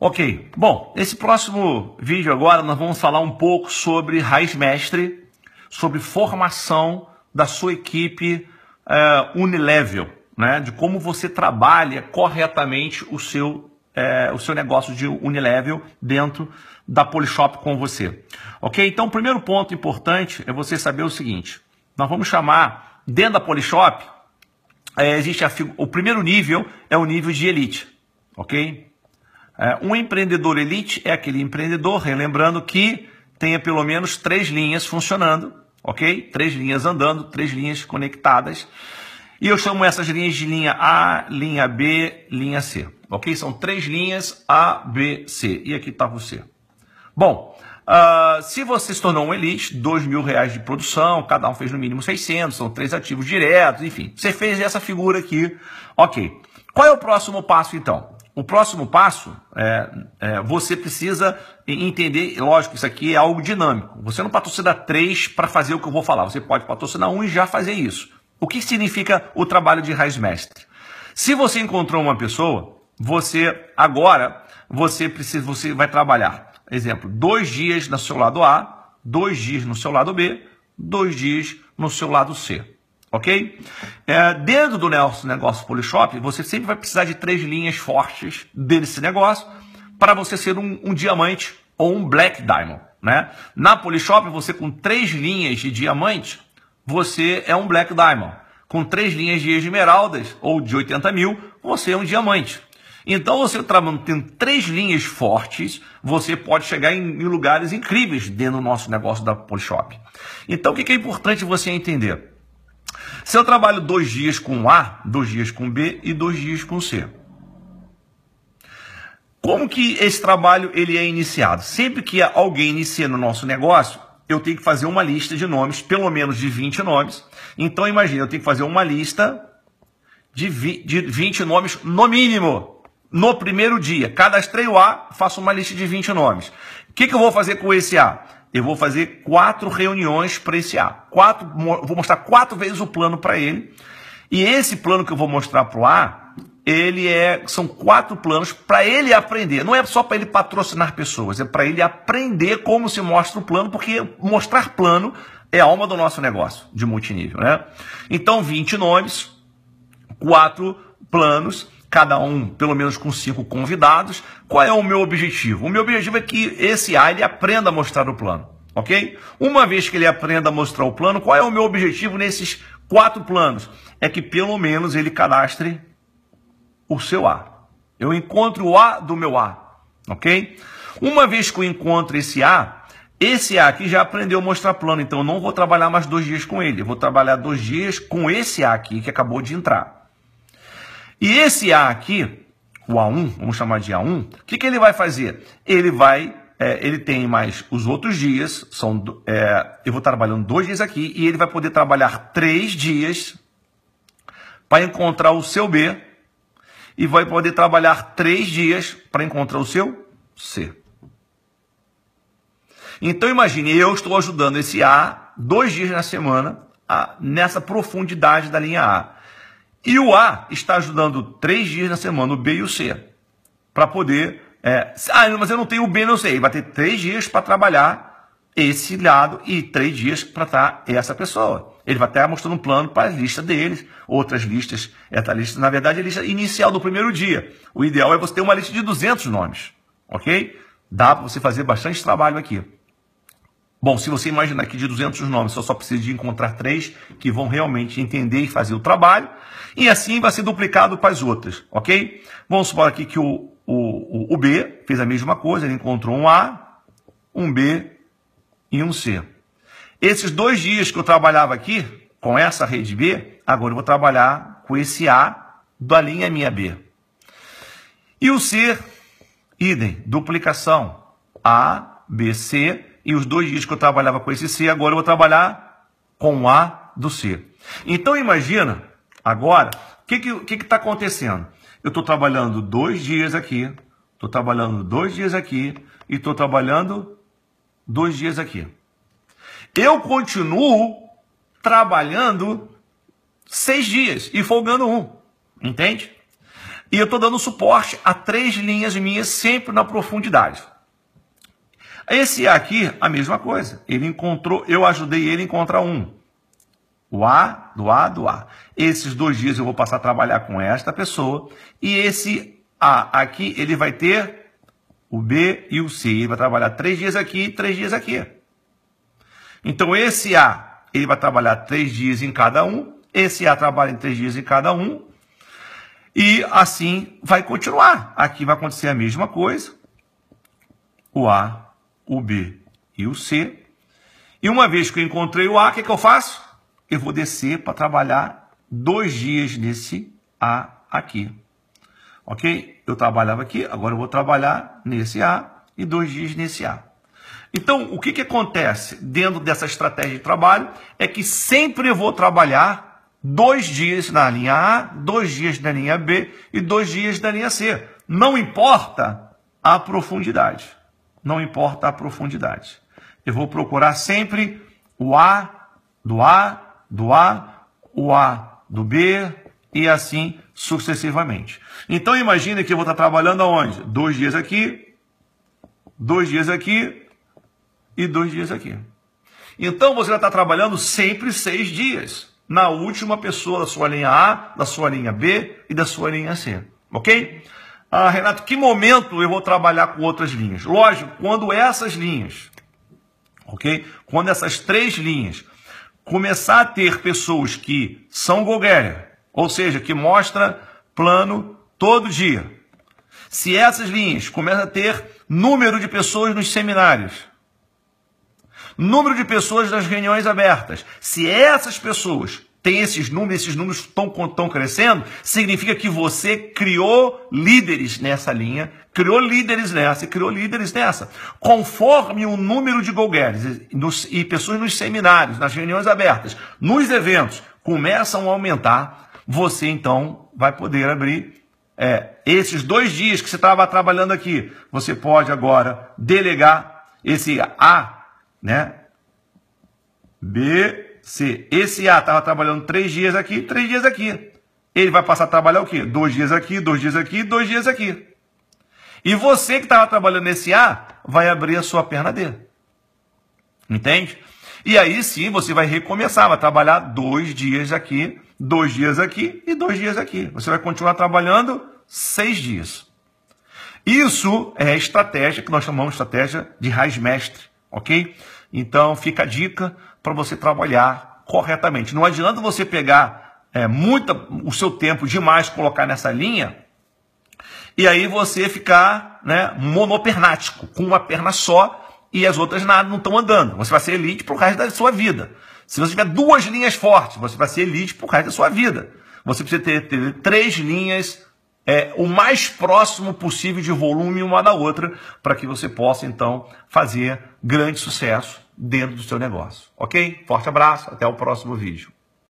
Ok, bom, esse próximo vídeo agora nós vamos falar um pouco sobre Raiz Mestre, sobre formação da sua equipe uh, unilevel, né? de como você trabalha corretamente o seu, uh, o seu negócio de unilevel dentro da Polishop com você. Ok, então o primeiro ponto importante é você saber o seguinte, nós vamos chamar, dentro da Polishop, uh, existe a, o primeiro nível é o nível de elite, ok? É, um empreendedor elite é aquele empreendedor, relembrando que tenha pelo menos três linhas funcionando, ok? Três linhas andando, três linhas conectadas. E eu chamo essas linhas de linha A, linha B, linha C, ok? São três linhas A, B, C. E aqui está você. Bom, uh, se você se tornou um elite, dois mil reais de produção, cada um fez no mínimo 600, são três ativos diretos, enfim. Você fez essa figura aqui, ok. Qual é o próximo passo então? O próximo passo é, é, você precisa entender, lógico, isso aqui é algo dinâmico. Você não patrocina três para fazer o que eu vou falar. Você pode patrocinar um e já fazer isso. O que significa o trabalho de raiz mestre? Se você encontrou uma pessoa, você agora você precisa, você vai trabalhar, exemplo, dois dias no seu lado A, dois dias no seu lado B, dois dias no seu lado C. Ok? É, dentro do nosso negócio Polishop, você sempre vai precisar de três linhas fortes desse negócio para você ser um, um diamante ou um black diamond. Né? Na Polishop, você com três linhas de diamante, você é um black diamond. Com três linhas de esmeraldas ou de 80 mil, você é um diamante. Então, você tá tem três linhas fortes, você pode chegar em, lugares incríveis dentro do nosso negócio da Polishop. Então, o que é importante você entender? Se eu trabalho dois dias com A, dois dias com B e dois dias com C. Como que esse trabalho ele é iniciado? Sempre que alguém inicia no nosso negócio, eu tenho que fazer uma lista de nomes, pelo menos de 20 nomes. Então imagina, eu tenho que fazer uma lista de 20 nomes no mínimo. No primeiro dia, cadastrei o A, faço uma lista de 20 nomes. O que, que eu vou fazer com esse A? eu vou fazer quatro reuniões para esse A. Quatro, vou mostrar quatro vezes o plano para ele. E esse plano que eu vou mostrar para o A, ele é, são quatro planos para ele aprender. Não é só para ele patrocinar pessoas, é para ele aprender como se mostra o plano, porque mostrar plano é a alma do nosso negócio de multinível, né? Então, 20 nomes, quatro planos cada um pelo menos com cinco convidados. Qual é o meu objetivo? O meu objetivo é que esse A ele aprenda a mostrar o plano, ok? Uma vez que ele aprenda a mostrar o plano, qual é o meu objetivo nesses quatro planos? É que pelo menos ele cadastre o seu A. Eu encontro o A do meu A, ok? Uma vez que eu encontro esse A, esse A aqui já aprendeu a mostrar plano, então eu não vou trabalhar mais dois dias com ele. Eu vou trabalhar dois dias com esse A aqui que acabou de entrar. E esse A aqui, o A1, vamos chamar de A1, o que, que ele vai fazer? Ele vai é, ele tem mais os outros dias, são, é, eu vou trabalhando dois dias aqui, e ele vai poder trabalhar três dias para encontrar o seu B, e vai poder trabalhar três dias para encontrar o seu C. Então imagine, eu estou ajudando esse A dois dias na semana, a, nessa profundidade da linha A. E o A está ajudando três dias na semana, o B e o C, para poder. É, ah, mas eu não tenho o B, não sei. vai ter três dias para trabalhar esse lado e três dias para estar tá essa pessoa. Ele vai estar tá mostrando um plano para a lista deles, outras listas. Essa lista, na verdade, é a lista inicial do primeiro dia. O ideal é você ter uma lista de 200 nomes, ok? Dá para você fazer bastante trabalho aqui. Bom, se você imaginar que de 200 nomes, você só precisa de encontrar três que vão realmente entender e fazer o trabalho, e assim vai ser duplicado para as outras, ok? Vamos supor aqui que o, o, o B fez a mesma coisa, ele encontrou um A, um B e um C. Esses dois dias que eu trabalhava aqui, com essa rede B, agora eu vou trabalhar com esse A da linha minha B. E o C, idem, duplicação, A, B, C, e os dois dias que eu trabalhava com esse C, agora eu vou trabalhar com o A do C. Então imagina agora o que está que, que que tá acontecendo. Eu estou trabalhando dois dias aqui, estou trabalhando dois dias aqui e estou trabalhando dois dias aqui. Eu continuo trabalhando seis dias e folgando um, entende? E eu estou dando suporte a três linhas minhas sempre na profundidade. Esse aqui, a mesma coisa. Ele encontrou, eu ajudei ele a encontrar um. O A do A do A. Esses dois dias eu vou passar a trabalhar com esta pessoa. E esse A aqui, ele vai ter o B e o C. Ele vai trabalhar três dias aqui e três dias aqui. Então esse A, ele vai trabalhar três dias em cada um. Esse A trabalha em três dias em cada um. E assim vai continuar. Aqui vai acontecer a mesma coisa. O A o B e o C. E uma vez que eu encontrei o A, o que, é que eu faço? Eu vou descer para trabalhar dois dias nesse A aqui. Ok? Eu trabalhava aqui, agora eu vou trabalhar nesse A e dois dias nesse A. Então, o que, que acontece dentro dessa estratégia de trabalho é que sempre eu vou trabalhar dois dias na linha A, dois dias na linha B e dois dias na linha C. Não importa a profundidade não importa a profundidade. Eu vou procurar sempre o A do A, do A, o A do B e assim sucessivamente. Então imagine que eu vou estar trabalhando aonde? Dois dias aqui, dois dias aqui e dois dias aqui. Então você vai estar trabalhando sempre seis dias na última pessoa da sua linha A, da sua linha B e da sua linha C, ok? Ah, Renato, que momento eu vou trabalhar com outras linhas? Lógico, quando essas linhas, ok? Quando essas três linhas começar a ter pessoas que são Golgueria, ou seja, que mostra plano todo dia. Se essas linhas começam a ter número de pessoas nos seminários, número de pessoas nas reuniões abertas, se essas pessoas tem esses números, esses números estão crescendo, significa que você criou líderes nessa linha, criou líderes nessa e criou líderes nessa. Conforme o número de golgueres e pessoas nos seminários, nas reuniões abertas, nos eventos, começam a aumentar, você então vai poder abrir é, esses dois dias que você estava trabalhando aqui. Você pode agora delegar esse A, né? B se esse A estava trabalhando três dias aqui, três dias aqui. Ele vai passar a trabalhar o quê? Dois dias aqui, dois dias aqui, dois dias aqui. E você que estava trabalhando nesse A, vai abrir a sua perna dele, Entende? E aí sim você vai recomeçar, vai trabalhar dois dias aqui, dois dias aqui e dois dias aqui. Você vai continuar trabalhando seis dias. Isso é estratégia que nós chamamos de estratégia de raiz mestre, ok? Então fica a dica para você trabalhar corretamente. Não adianta você pegar é, muita, o seu tempo demais, colocar nessa linha, e aí você ficar né, monopernático, com uma perna só e as outras nada, não estão andando. Você vai ser elite para o resto da sua vida. Se você tiver duas linhas fortes, você vai ser elite para o resto da sua vida. Você precisa ter, ter três linhas é, o mais próximo possível de volume uma da outra, para que você possa então fazer grande sucesso dentro do seu negócio. Ok? Forte abraço, até o próximo vídeo.